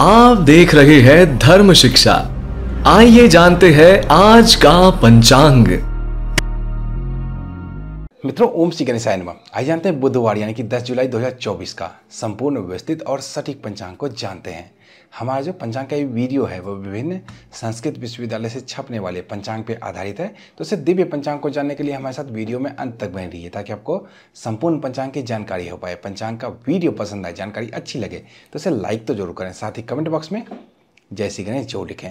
आप देख रहे हैं धर्म शिक्षा आइए जानते हैं आज का पंचांग मित्रों ओम श्री गणेशाय नमः आइए जानते हैं बुधवार यानी कि 10 जुलाई 2024 का संपूर्ण व्यवस्थित और सटीक पंचांग को जानते हैं हमारा जो पंचांग का ये वीडियो है वो विभिन्न संस्कृत विश्वविद्यालय से छपने वाले पंचांग पर आधारित है तो इसे दिव्य पंचांग को जानने के लिए हमारे साथ वीडियो में अंत तक बने रहिए ताकि आपको संपूर्ण पंचांग की जानकारी हो पाए पंचांग का वीडियो पसंद आए जानकारी अच्छी लगे तो इसे लाइक तो जरूर करें साथ ही कमेंट बॉक्स में जय श्री गणेश जो लिखें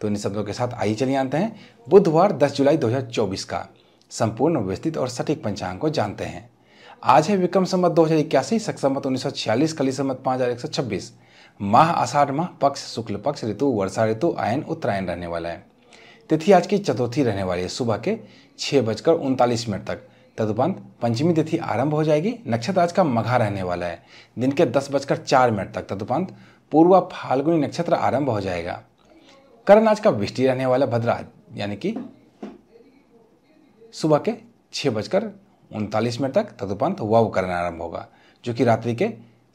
तो इन शब्दों के साथ आइए चलिए आते हैं बुधवार 10 जुलाई 2024 का संपूर्ण व्यवस्थित और सटीक पंचांग को जानते हैं आज है विक्रम संबत दो हज़ार इक्यासी सख संबत उन्नीस सौ छियालीस कली संबत पाँच हज़ार एक सौ छब्बीस माह आषाढ़ माह पक्ष शुक्ल पक्ष ऋतु वर्षा ऋतु आयन उत्तरायण रहने वाला है तिथि आज की चतुर्थी रहने वाली है सुबह के छः बजकर उनतालीस मिनट तक तदुपंत पंचमी तिथि आरंभ हो जाएगी नक्षत्र आज का मघा रहने वाला है दिन के दस बजकर चार मिनट तक तदुपंत पूर्वा फाल्गुनी नक्षत्र आरंभ हो जाएगा करण आज का विष्टि रहने वाला भद्रा यानी कि सुबह के छः बजकर उनतालीस मिनट तक तदुपंत वाव करण आरंभ होगा जो कि रात्रि के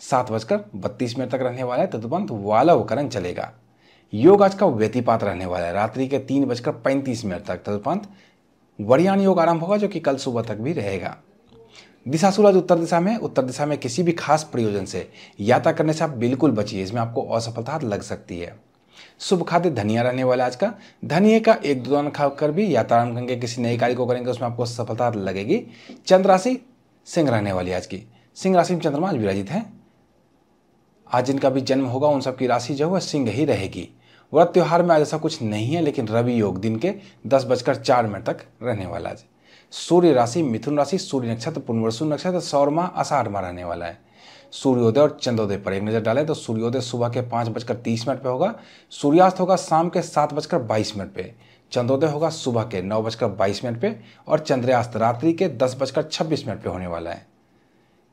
सात बजकर बत्तीस मिनट तक रहने वाला है तदुपंत वाला उपकरण चलेगा योग आज का व्यतिपात रहने वाला है रात्रि के तीन बजकर पैंतीस मिनट तक तदुपंत वरियान योग आरंभ होगा जो कि कल सुबह तक भी रहेगा दिशा सूरज उत्तर दिशा में उत्तर दिशा में किसी भी खास प्रयोजन से यात्रा करने से आप बिल्कुल बचिए इसमें आपको असफलता लग सकती है शुभ खाद्य धनिया रहने वाला आज का धनिया का एक दो दान खाकर भी या करेंगे किसी नई कार्य को करेंगे उसमें आपको सफलता लगेगी चंद्र राशि सिंह रहने वाली आज की सिंह राशि में चंद्रमा आज विराजित है आज जिनका भी जन्म होगा उन सबकी राशि जो है सिंह ही रहेगी व्रत त्यौहार में आज ऐसा कुछ नहीं है लेकिन रवि योग दिन के दस बजकर चार मिनट तक रहने वाला आज सूर्य राशि मिथुन राशि सूर्य नक्षत्र पुनवर्सु नक्षत्र सौरमा अषाढ़ रहने वाला है सूर्योदय और चंद्रोदय पर एक नज़र डालें तो सूर्योदय सुबह के पाँच बजकर तीस मिनट पर होगा सूर्यास्त होगा शाम के सात बजकर बाईस मिनट पर चंद्रोदय होगा सुबह के नौ बजकर बाईस मिनट पर और चंद्रयास्त रात्रि के दस बजकर छब्बीस मिनट पर होने वाला है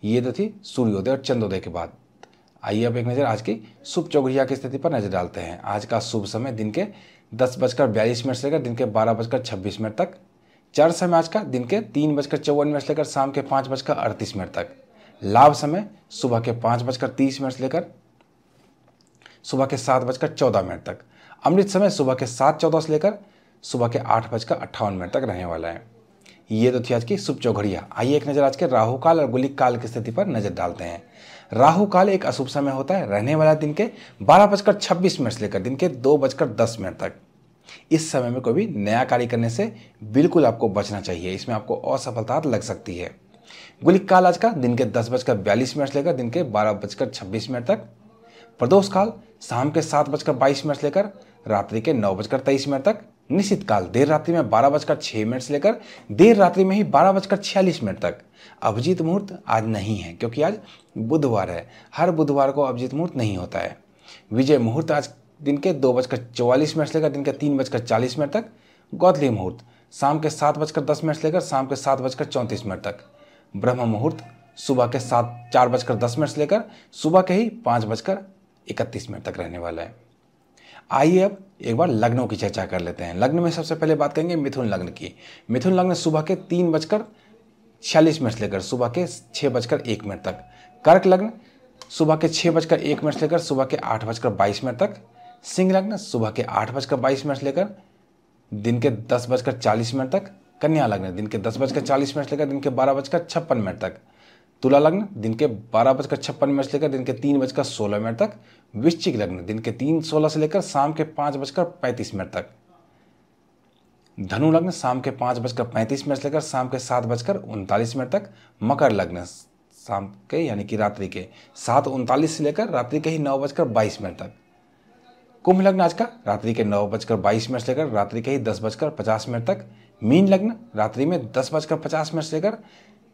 ये तो थी सूर्योदय और चंद्रोदय के बाद आइए अब एक नज़र आज की शुभ चौघड़िया की स्थिति पर नज़र डालते हैं आज का शुभ समय दिन के दस बजकर बयालीस मिनट से लेकर दिन के बारह बजकर छब्बीस मिनट तक चार समय आज का दिन के तीन बजकर चौवन मिनट से लेकर शाम के पाँच बजकर अड़तीस मिनट तक लाभ समय सुबह के पाँच बजकर तीस मिनट से लेकर सुबह के सात बजकर चौदह मिनट तक अमृत समय सुबह के सात चौदह से लेकर सुबह के आठ बजकर अट्ठावन मिनट तक रहने वाला है ये तो थी आज की शुभ चौघड़िया आइए एक नज़र आज के राहु काल और गुलिक काल की स्थिति पर नज़र डालते हैं राहु काल एक अशुभ समय होता है रहने वाला दिन के बारह बजकर छब्बीस मिनट से लेकर दिन के दो बजकर दस मिनट तक इस समय में कोई भी नया कार्य करने से बिल्कुल आपको बचना चाहिए इसमें आपको असफलता लग सकती है गोली काल आज का दिन के दस बजकर बयालीस मिनट लेकर दिन के बारह बजकर छब्बीस मिनट तक प्रदोष काल शाम के सात बजकर बाईस मिनट से लेकर रात्रि के नौ बजकर तेईस मिनट तक निश्चित काल देर रात्रि में बारह बजकर छः मिनट से लेकर देर रात्रि में ही बारह बजकर छियालीस मिनट तक अभिजीत मुहूर्त आज नहीं है क्योंकि आज बुधवार है हर बुधवार को अभिजीत मुहूर्त नहीं होता है विजय मुहूर्त आज दिन के दो बजकर चौवालीस मिनट से लेकर दिन के तीन बजकर चालीस मिनट तक गौतली मुहूर्त शाम के सात बजकर दस मिनट से लेकर शाम के सात बजकर चौंतीस मिनट तक ब्रह्म मुहूर्त सुबह के सात चार बजकर दस मिनट से लेकर सुबह के ही पाँच बजकर इकतीस मिनट तक रहने वाला है आइए अब एक बार लग्नों की चर्चा कर लेते हैं लग्न में सबसे पहले बात करेंगे मिथुन लग्न की मिथुन लग्न सुबह के तीन बजकर छियालीस मिनट से लेकर सुबह के छः बजकर एक मिनट तक कर्क लग्न सुबह के छः बजकर एक मिनट से लेकर सुबह के आठ बजकर बाईस मिनट तक सिंह लग्न सुबह के आठ बजकर बाईस मिनट से लेकर दिन के दस बजकर चालीस मिनट तक कन्या लग्न दिन के दस बजकर चालीस मिनट लेकर दिन के बारह बजकर छप्पन मिनट तक तुला लग्न दिन के बारह बजकर छप्पन मिनट से लेकर दिन के तीन बजकर सोलह मिनट तक वृश्चिक लग्न दिन के तीन सोलह से लेकर शाम के पाँच बजकर पैंतीस मिनट तक धनु लग्न शाम के पाँच बजकर पैंतीस मिनट से लेकर शाम के सात बजकर उनतालीस मिनट तक मकर लग्न शाम के यानी कि रात्रि के सात उनतालीस से लेकर रात्रि के ही नौ बजकर बाईस मिनट तक कुंभ लग्न आज का रात्रि के नौ बजकर बाईस मिनट से लेकर रात्रि के ही दस बजकर पचास मिनट तक मीन लग्न रात्रि में दस बजकर पचास मिनट से लेकर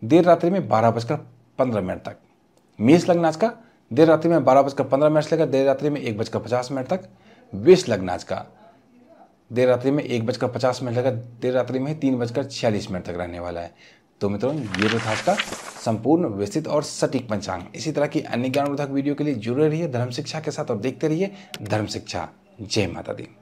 देर रात्रि में बारह बजकर पंद्रह मिनट तक मेष लग्न आज का देर रात्रि में बारह बजकर पंद्रह मिनट से लेकर देर रात्रि में एक बजकर पचास मिनट तक वेश लग्न आज का देर रात्रि में एक बजकर पचास मिनट लेकर देर रात्रि में तीन बजकर छियालीस मिनट तक रहने वाला है तो मित्रों ये जो था आपका संपूर्ण विस्तृत और सटीक पंचांग इसी तरह की अन्य ज्ञानवर्धक वीडियो के लिए जुड़े रहिए धर्म शिक्षा के साथ और देखते रहिए धर्म शिक्षा जय माता दी